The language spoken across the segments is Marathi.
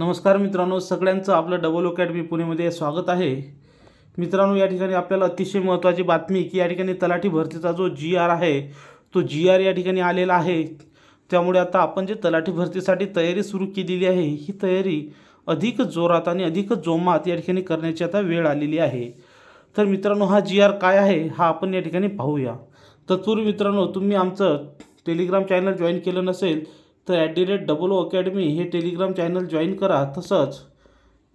नमस्कार मित्रांनो सगळ्यांचं आपलं डबल अकॅडमी पुणेमध्ये स्वागत आहे मित्रांनो या ठिकाणी आपल्याला अतिशय महत्त्वाची बातमी की या ठिकाणी तलाठी भरतीचा जो जी आर आहे तो जी आर या ठिकाणी आलेला आहे त्यामुळे आता आपण जे तलाठी भरतीसाठी तयारी सुरू केलेली आहे ही तयारी अधिक जोरात आणि अधिक जोमात या ठिकाणी करण्याची आता वेळ आलेली आहे तर मित्रांनो हा जी आर काय आहे हा आपण या ठिकाणी पाहूया तत्पूर्वी मित्रांनो तुम्ही आमचं टेलिग्राम चॅनल जॉईन केलं नसेल तर at the rate double O academy हे टेलिग्राम चॅनल जॉईन करा तसंच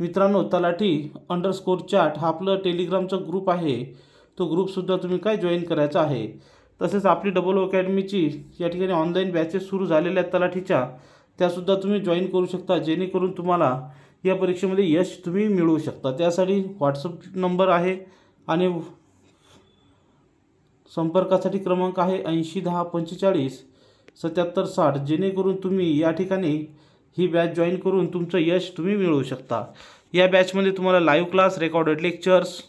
मित्रांनो तलाठी अंडरस्कोर चॅट हा आपलं टेलिग्रामचा ग्रुप आहे तो ग्रुपसुद्धा तुम्ही काय जॉईन करायचा आहे तसेच आपली डबल ओ अकॅडमीची या ठिकाणी ऑनलाईन बॅचेस सुरू झालेल्या आहेत तलाठीच्या त्यासुद्धा तुम्ही जॉईन करू शकता जेणेकरून तुम्हाला या परीक्षेमध्ये यश तुम्ही मिळवू शकता त्यासाठी व्हॉट्सअप नंबर आहे आणि संपर्कासाठी क्रमांक आहे ऐंशी दहा पंचेचाळीस सत्याहत्तर साठ जेणेकरून तुम्ही या ठिकाणी ही बॅच जॉईन करून तुमचं यश तुम्ही मिळवू शकता या बॅचमध्ये तुम्हाला लाईव्ह क्लास रेकॉर्डेड लेक्चर्स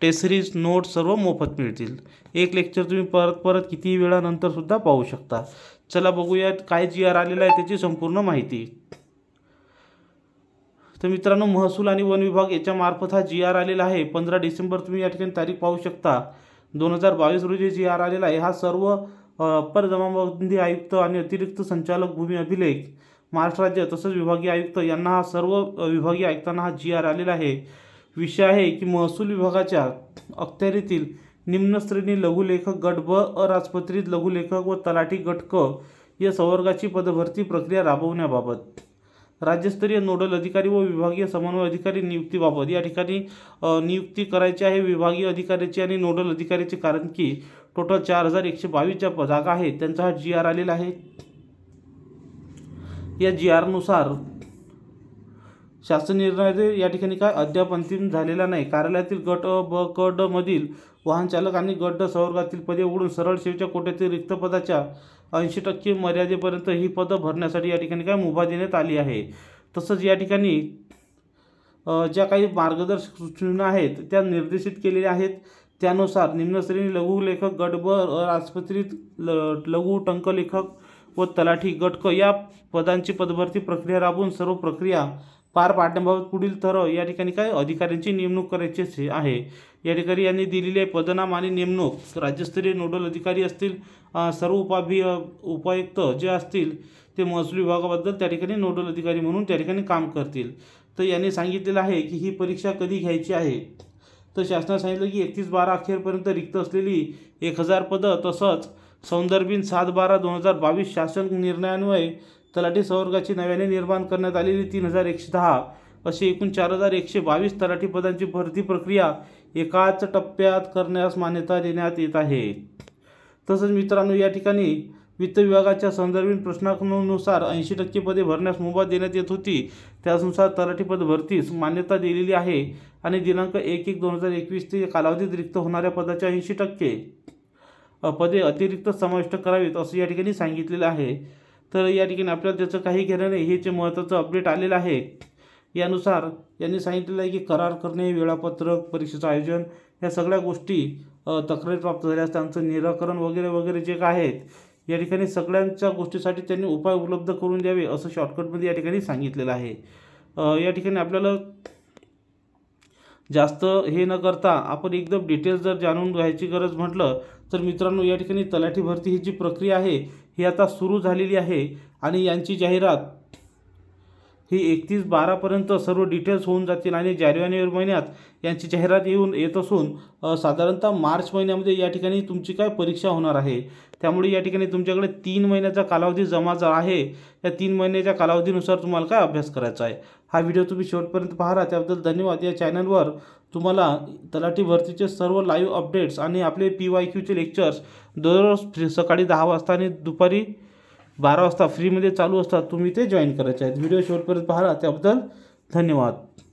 टेसरीज नोट्स सर्व मोफत मिळतील एक लेक्चर तुम्ही परत परत किती वेळानंतरसुद्धा पाहू शकता चला बघूयात काय जी आर आलेला आहे त्याची संपूर्ण माहिती तर मित्रांनो महसूल आणि वन विभाग याच्यामार्फत मार्फत हा जी आर आलेला आहे पंधरा डिसेंबर तुम्ही या ठिकाणी तारीख पाहू शकता दोन हजार बावीस रोजी जी आर आलेला आहे हा सर्व अप्पर जमाबंदी आयुक्त आणि अतिरिक्त संचालक भूमी अभिलेख महाराष्ट्र राज्य तसंच विभागीय आयुक्त यांना हा सर्व विभागीय आयुक्तांना हा जी आर आलेला आहे विषय आहे की महसूल विभागाच्या अखत्यारीतील निम्नश्रेणी लघुलेखक गट ब अराजपत्रित लघुलेखक व तलाठी गट क या संवर्गाची पदभरती प्रक्रिया राबवण्याबाबत राज्यस्तरीय नोडल अधिकारी व विभागीय समन्वय अधिकारी नियुक्तीबाबत या ठिकाणी नियुक्ती करायची आहे विभागीय अधिकाऱ्याची आणि नोडल अधिकाऱ्याची कारण की टोटल चार हजार एकशे बावीस ज्या जागा आहेत त्यांचा हा जी आर आलेला आहे या जी आरनुसार शासन निर्णयाचे या ठिकाणी काय अद्याप अंतिम झालेला नाही कार्यालयातील गट ब क ड मधील वाहनचालक आणि गट ड संवर्गातील पदे उघडून सरळ सेवेच्या कोट्यातील रिक्त पदाच्या ऐंशी टक्के मर्यादेपर्यंत ही पदं भरण्यासाठी या ठिकाणी काय मुभा देण्यात आली आहे तसंच या ठिकाणी ज्या काही मार्गदर्शक सूचना आहेत त्या निर्देशित केलेल्या आहेत त्यानुसार निम्नश्रेणी लघुलेखक गट ब राजपत्रित लघु टंकलेखक व तलाठी गटक या पदांची पदभरती प्रक्रिया राबवून सर्व प्रक्रिया पार पाडण्याबाबत पुढील ठराव या ठिकाणी काय अधिकाऱ्यांची नेमणूक करायची आहे या ठिकाणी यांनी दिलेले पदनाम आणि नेमणूक राज्यस्तरीय नोडल अधिकारी असतील सर्व उपाभि उपायुक्त जे असतील ते महसूल विभागाबद्दल त्या ठिकाणी नोडल अधिकारी म्हणून त्या ठिकाणी काम करतील तर यांनी सांगितलेलं आहे की ही परीक्षा कधी घ्यायची आहे तर शासनाने सांगितलं की एकतीस बारा अखेरपर्यंत रिक्त असलेली एक हजार पदं तसंच सौंदर्भीन सात बारा दोन हजार बावीस शासन निर्णयान्वये तलाठी संवर्गाची नव्याने निर्माण करण्यात आलेली तीन हजार एकशे दहा अशी एकूण चार हजार एकशे बावीस तलाठी पदांची भरती प्रक्रिया एकाच टप्प्यात करण्यास मान्यता देण्यात येत आहे तसंच मित्रांनो या ठिकाणी वित्त विभागाच्या संदर्भित प्रश्नानुसार ऐंशी टक्के पदे भरण्यास मुभा देण्यात येत होती त्यानुसार तलाठी पद भरतीस मान्यता दिलेली आहे आणि दिनांक एक एक दोन हजार एकवीस ते कालावधीत रिक्त होणाऱ्या पदाच्या ऐंशी टक्के पदे अतिरिक्त समाविष्ट करावीत असं या ठिकाणी सांगितलेलं आहे तर या ठिकाणी आपल्याला त्याचं काही घेणं नाही हे जे महत्त्वाचं अपडेट आलेलं आहे यानुसार यांनी सांगितलेलं आहे की करार करणे वेळापत्रक परीक्षेचं आयोजन या सगळ्या गोष्टी तक्रारी प्राप्त झाल्यास त्यांचं निराकरण वगैरे वगैरे जे काय आहेत या ठिकाणी सगळ्यांच्या गोष्टीसाठी त्यांनी उपाय उपलब्ध करून द्यावे असं शॉर्टकटमध्ये या ठिकाणी सांगितलेलं आहे या ठिकाणी आपल्याला जास्त हे न करता आपण एकदम डिटेल्स जर जाणून घ्यायची गरज म्हटलं तर मित्रांनो या ठिकाणी तलाठी भरती ही जी प्रक्रिया आहे ही आता सुरू झालेली आहे आणि यांची जाहिरात ही एकतीस बारापर्यंत सर्व डिटेल्स होऊन जातील आणि जानेवारी महिन्यात यांची जाहिरात येऊन येत असून साधारणतः मार्च महिन्यामध्ये या ठिकाणी तुमची काय परीक्षा होणार आहे त्यामुळे या ठिकाणी तुमच्याकडे तीन महिन्याचा कालावधी जमा आहे या तीन महिन्याच्या कालावधीनुसार तुम्हाला काय अभ्यास करायचा आहे हा व्हिडिओ तुम्ही शेवटपर्यंत पाहा त्याबद्दल धन्यवाद या चॅनलवर तुम्हाला तलाठी भरतीचे सर्व लाईव्ह अपडेट्स आणि आपले पी वाय क्यूचे लेक्चर्स दररोज फ्री सकाळी दहा वाजता आणि दुपारी बारा वाजता फ्रीमध्ये चालू असतात तुम्ही ते जॉईन करायचे आहेत व्हिडिओ शेवटपर्यंत पाहा त्याबद्दल धन्यवाद